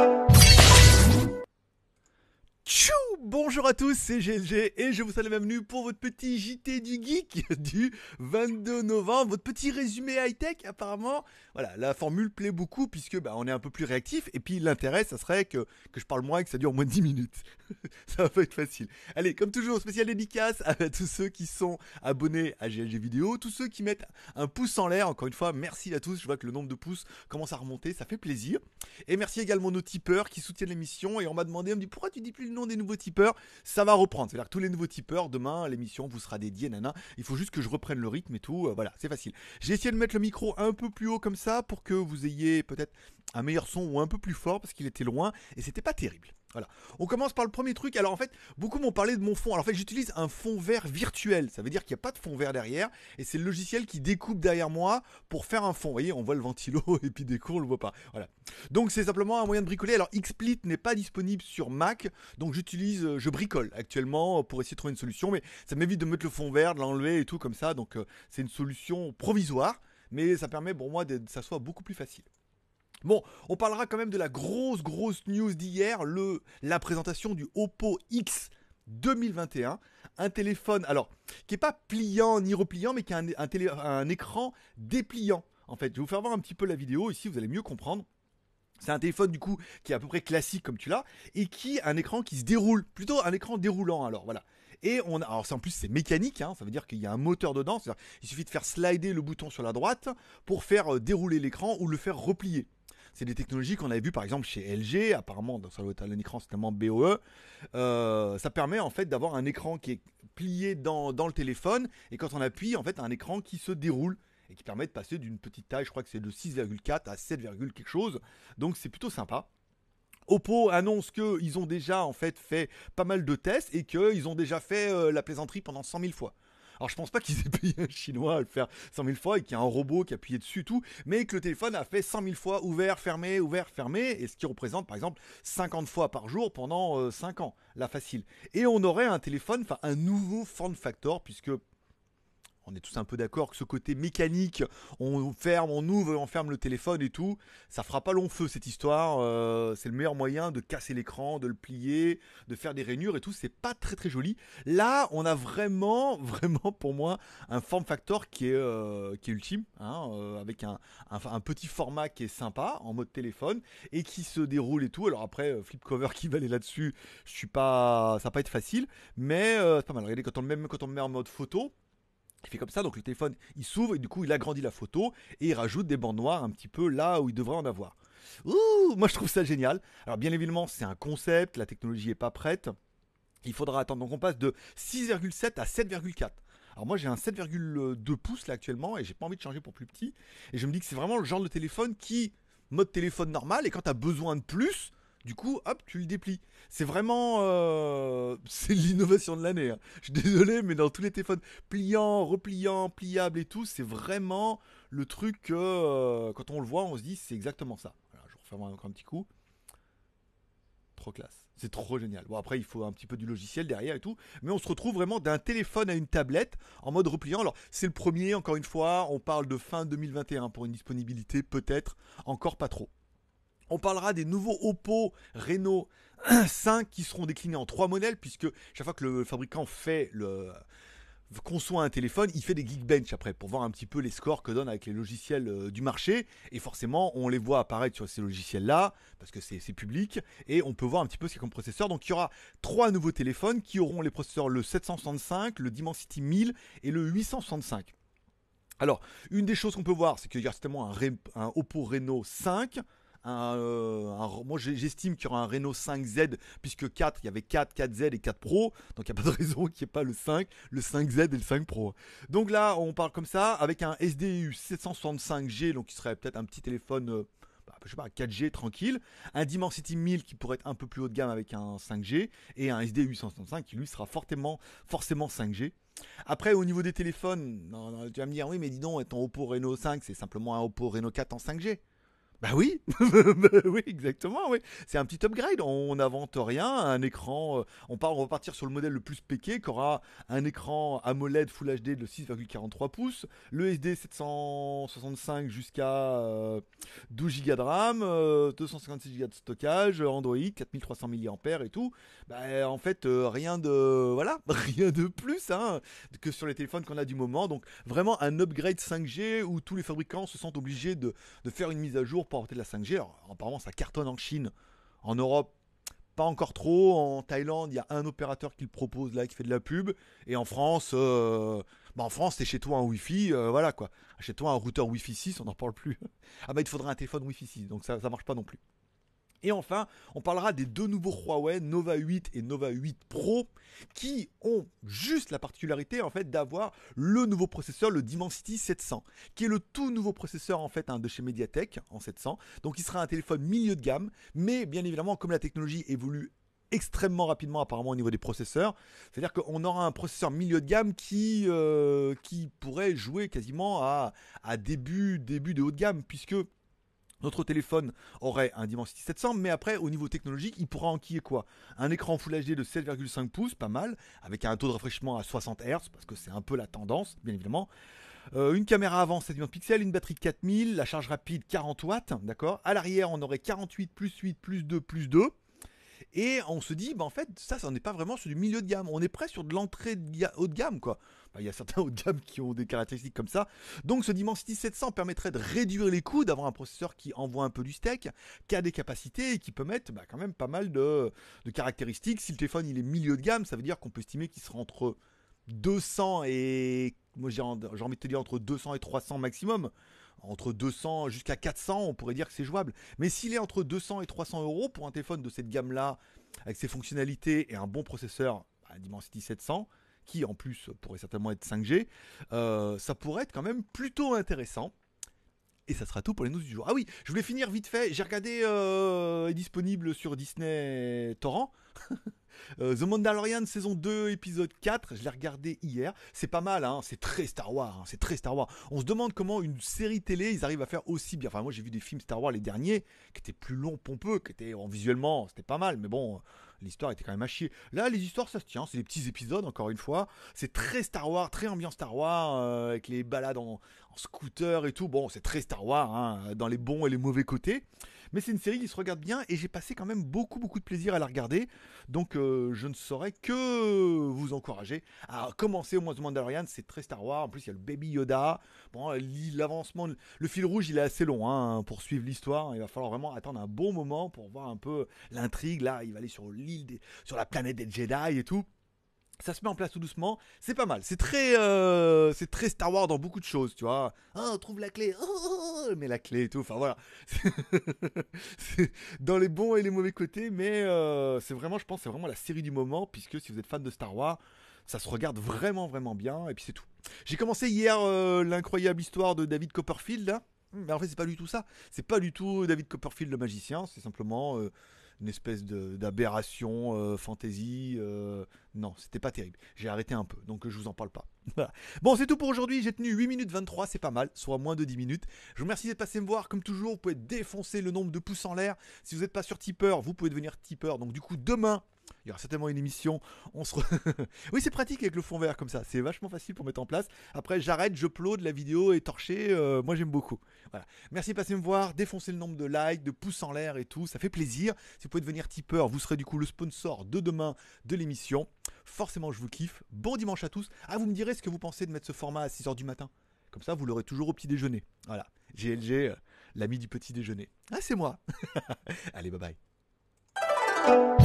thank you Bonjour à tous, c'est GLG et je vous salue bienvenue pour votre petit JT du geek du 22 novembre, votre petit résumé high-tech apparemment. Voilà, la formule plaît beaucoup puisque bah, on est un peu plus réactif et puis l'intérêt ça serait que, je parle moins et que ça dure moins 10 minutes. ça va pas être facile. Allez, comme toujours, spécial dédicace à tous ceux qui sont abonnés à GLG vidéo, tous ceux qui mettent un pouce en l'air, encore une fois, merci à tous, je vois que le nombre de pouces commence à remonter, ça fait plaisir. Et merci également à nos tipeurs qui soutiennent l'émission et on m'a demandé, on me dit pourquoi tu dis plus le nom des nouveaux tipeurs ça va reprendre. C'est-à-dire que tous les nouveaux tipeurs, demain, l'émission vous sera dédiée, nana. Il faut juste que je reprenne le rythme et tout. Euh, voilà, c'est facile. J'ai essayé de mettre le micro un peu plus haut comme ça pour que vous ayez peut-être un meilleur son ou un peu plus fort parce qu'il était loin et c'était pas terrible. Voilà. On commence par le premier truc. Alors en fait, beaucoup m'ont parlé de mon fond. Alors en fait, j'utilise un fond vert virtuel. Ça veut dire qu'il n'y a pas de fond vert derrière. Et c'est le logiciel qui découpe derrière moi pour faire un fond. Vous voyez, on voit le ventilo et puis des coups, on le voit pas. Voilà. Donc c'est simplement un moyen de bricoler. Alors XSplit n'est pas disponible sur Mac. Donc j'utilise, euh, je bricole actuellement pour essayer de trouver une solution. Mais ça m'évite de mettre le fond vert, de l'enlever et tout comme ça. Donc euh, c'est une solution provisoire. Mais ça permet pour moi que ça soit beaucoup plus facile. Bon, on parlera quand même de la grosse grosse news d'hier, le la présentation du Oppo X 2021, un téléphone alors qui est pas pliant ni repliant mais qui a un, écran dépliant. En fait, je vais vous faire voir un petit peu la vidéo ici, vous allez mieux comprendre. C'est un téléphone du coup qui est à peu près classique comme tu l'as et qui a un écran qui se déroule, plutôt un écran déroulant alors voilà. Et on a, alors en plus c'est mécanique, hein, ça veut dire qu'il y a un moteur dedans, il suffit de faire slider le bouton sur la droite pour faire euh, dérouler l'écran ou le faire replier. C'est des technologies qu'on avait vues par exemple chez LG, apparemment dans un écran c'est tellement BOE. Euh, ça permet en fait d'avoir un écran qui est plié dans, le téléphone et quand on appuie en fait un écran qui se déroule et qui permet de passer d'une petite taille, je crois que c'est de 6,4 à 7, quelque chose. Donc c'est plutôt sympa. Oppo annonce qu'ils ont déjà en fait fait pas mal de tests et qu'ils ont déjà fait euh, la plaisanterie pendant 100 000 fois. Alors je pense pas qu'ils aient payé un chinois à le faire 100 000 fois et qu'il y a un robot qui a appuyé dessus tout, mais que le téléphone a fait 100 000 fois ouvert, fermé, ouvert, fermé, et ce qui représente par exemple 50 fois par jour pendant 5 euh, ans, la facile. Et on aurait un téléphone, enfin un nouveau form factor, puisque on est tous un peu d'accord que ce côté mécanique, on ferme, on ouvre, on ferme le téléphone et tout, ça fera pas long feu cette histoire. Euh, c'est le meilleur moyen de casser l'écran, de le plier, de faire des rainures et tout. C'est pas très très joli. Là, on a vraiment, vraiment pour moi un form factor qui est euh, qui est ultime, hein, euh, avec un, petit format qui est sympa en mode téléphone et qui se déroule et tout. Alors après, flip cover qui va aller là-dessus, je suis pas, ça va pas être facile, mais c'est pas mal. Regardez quand on le même quand on le met en mode photo. Il fait comme ça, donc le téléphone il s'ouvre et du coup il agrandit la photo et il rajoute des bandes noires un petit peu là où il devrait en avoir. Ouh, moi je trouve ça génial. Alors bien évidemment c'est un concept, la technologie n'est pas prête. Il faudra attendre. Donc on passe de 6,7 à 7,4. Alors moi j'ai un 7,2 pouces là actuellement et j'ai pas envie de changer pour plus petit. Et je me dis que c'est vraiment le genre de téléphone qui, mode téléphone normal, et quand tu as besoin de plus, du coup, hop, tu le déplies. C'est vraiment, euh, c'est l'innovation de l'année. Hein. Je suis désolé, mais dans tous les téléphones pliants, repliants, pliables et tout, c'est vraiment le truc que euh, quand on le voit, on se dit c'est exactement ça. je referme encore un petit coup. Trop classe. C'est trop génial. Bon, après, il faut un petit peu du logiciel derrière et tout. Mais on se retrouve vraiment d'un téléphone à une tablette en mode repliant. Alors, c'est le premier, encore une fois. On parle de fin 2021 pour une disponibilité, peut-être, encore pas trop. On parlera des nouveaux Oppo Reno 5 qui seront déclinés en trois modèles puisque chaque fois que le fabricant fait le conçoit un téléphone, il fait des Geekbench après pour voir un petit peu les scores que donnent avec les logiciels euh, du marché et forcément on les voit apparaître sur ces logiciels là parce que c'est public et on peut voir un petit peu ce qu'il y a comme processeur. Donc il y aura trois nouveaux téléphones qui auront les processeurs le 765, le Dimensity 1000 et le 865. Alors, une des choses qu'on peut voir, c'est qu'il y a certainement un, un Oppo Reno 5 euh, moi j'estime qu'il y aura un Renault 5Z, puisque 4, il y avait 4, 4Z et 4 Pro, donc il n'y a pas de raison qu'il n'y ait pas le 5, le 5Z et le 5 Pro. Donc là, on parle comme ça, avec un SDU 765G, donc qui serait peut-être un petit téléphone euh, bah, je sais pas, 4G tranquille, un Dimensity 1000 qui pourrait être un peu plus haut de gamme avec un 5G, et un sdu 865 qui lui sera fortement, forcément 5G. Après, au niveau des téléphones, tu vas me dire, oui, mais dis donc, ton Oppo Reno 5, c'est simplement un Oppo Reno 4 en 5G. Bah oui, oui, exactement, oui. C'est un petit upgrade, on n'invente rien, un écran, euh, on part, repartir va sur le modèle le plus péqué, qui aura un écran AMOLED Full HD de 6,43 pouces, le SD 765 jusqu'à 12 euh, Go de RAM, 256 euh, Go de stockage, Android 4300 mAh et tout. Bah, en fait, rien de, voilà, rien de plus hein, que sur les téléphones qu'on a du moment, donc vraiment un upgrade 5G où tous les fabricants se sentent obligés de, de faire une mise à jour pour de la 5G. apparemment, ça cartonne en Chine, en Europe, pas encore trop. En Thaïlande, il y a un opérateur qui le propose là, qui fait de la pub. Et en France, euh, bah, en France, t'es chez toi un Wi-Fi, euh, voilà quoi. Chez toi un routeur Wi-Fi 6, on n'en parle plus. ah bah il faudrait un téléphone Wi-Fi 6, donc ça, ça marche pas non plus. Et enfin, on parlera des deux nouveaux Huawei, Nova 8 et Nova 8 Pro, qui ont juste la particularité en fait d'avoir le nouveau processeur, le Dimensity 700, qui est le tout nouveau processeur en fait hein, de chez MediaTek en 700. Donc il sera un téléphone milieu de gamme, mais bien évidemment comme la technologie évolue extrêmement rapidement apparemment au niveau des processeurs. C'est-à-dire qu'on aura un processeur milieu de gamme qui, euh, qui pourrait jouer quasiment à, à début, début de haut de gamme, puisque notre téléphone aurait un Dimensity 700, mais après, au niveau technologique, il pourra en enquiller quoi Un écran Full HD de 7,5 pouces, pas mal, avec un taux de rafraîchissement à 60 Hz, parce que c'est un peu la tendance, bien évidemment. Euh, une caméra avant 7 millions pixels, une batterie 4000, la charge rapide 40 watts, d'accord À l'arrière, on aurait 48 plus 8 plus 2 plus 2. Et on se dit, bah, en fait, ça, ça n'est pas vraiment sur du milieu de gamme. On est presque sur de l'entrée haut de gamme, quoi. Il y a certains haut de gamme qui ont des caractéristiques comme ça. Donc ce Dimensity 700 permettrait de réduire les coûts, d'avoir un processeur qui envoie un peu du steak, qui a des capacités et qui peut mettre bah, quand même pas mal de, caractéristiques. Si le téléphone il est milieu de gamme, ça veut dire qu'on peut estimer qu'il sera entre 200 et... Moi j'ai envie de te dire entre 200 et 300 maximum entre 200 jusqu'à 400, on pourrait dire que c'est jouable. Mais s'il est entre 200 et 300 euros pour un téléphone de cette gamme-là, avec ses fonctionnalités et un bon processeur à Dimensity 700, qui en plus pourrait certainement être 5G, euh, ça pourrait être quand même plutôt intéressant. Et ça sera tout pour les news du jour. Ah oui, je voulais finir vite fait. J'ai regardé, euh, est disponible sur Disney Torrent. Euh, The Mandalorian saison 2 épisode 4, je l'ai regardé hier. C'est pas mal, hein, c'est très Star Wars, hein. c'est très Star Wars. On se demande comment une série télé ils arrivent à faire aussi bien. Enfin moi j'ai vu des films Star Wars les derniers qui étaient plus longs, pompeux, qui étaient en visuellement c'était pas mal, mais bon l'histoire était quand même à chier. Là les histoires ça se tient, c'est des petits épisodes encore une fois. C'est très Star Wars, très ambiance Star Wars euh, avec les balades en, scooter et tout. Bon c'est très Star Wars hein, dans les bons et les mauvais côtés. Mais c'est une série qui se regarde bien et j'ai passé quand même beaucoup beaucoup de plaisir à la regarder. Donc euh, je ne saurais que vous encourager à commencer au moins Mandalorian. C'est très Star Wars. En plus, il y a le Baby Yoda. Bon, euh, l'avancement, le fil rouge, il est assez long hein, pour suivre l'histoire. Il va falloir vraiment attendre un bon moment pour voir un peu l'intrigue. Là, il va aller sur l'île, sur la planète des Jedi et tout ça se met en place tout doucement. C'est pas mal. C'est très, euh, c'est très Star Wars dans beaucoup de choses, tu vois. Ah, on trouve la clé. Oh, ah, ah, ah, mais la clé et tout. Enfin voilà. c'est dans les bons et les mauvais côtés, mais euh, c'est vraiment, je pense, c'est vraiment la série du moment puisque si vous êtes fan de Star Wars, ça se regarde vraiment, vraiment bien. Et puis c'est tout. J'ai commencé hier euh, l'incroyable histoire de David Copperfield. mais en fait, c'est pas du tout ça. C'est pas du tout David Copperfield le magicien. C'est simplement une espèce d'aberration euh, fantaisie euh, non, c'était pas terrible. J'ai arrêté un peu, donc euh, je vous en parle pas. Bon, c'est tout pour aujourd'hui. J'ai tenu 8 minutes 23, c'est pas mal, soit moins de 10 minutes. Je vous remercie d'être passé me voir. Comme toujours, vous pouvez défoncer le nombre de pouces en l'air. Si vous n'êtes pas sur tipeur, vous pouvez devenir tipeur. Donc, du coup, demain, il y aura certainement une émission. On se oui, c'est pratique avec le fond vert comme ça. C'est vachement facile pour mettre en place. Après, j'arrête, je plode, la vidéo est torchée. Euh, moi, j'aime beaucoup. Voilà. Merci d'être passé me voir, défoncer le nombre de likes, de pouces en l'air et tout. Ça fait plaisir. Si vous pouvez devenir tipeur, vous serez du coup le sponsor de demain de l'émission. Forcément, je vous kiffe. Bon dimanche à tous. Ah, vous me direz est ce que vous pensez de mettre ce format à 6h du matin. Comme ça, vous l'aurez toujours au petit déjeuner. Voilà. GLG, euh, l'ami du petit déjeuner. Ah, c'est moi. Allez, bye bye.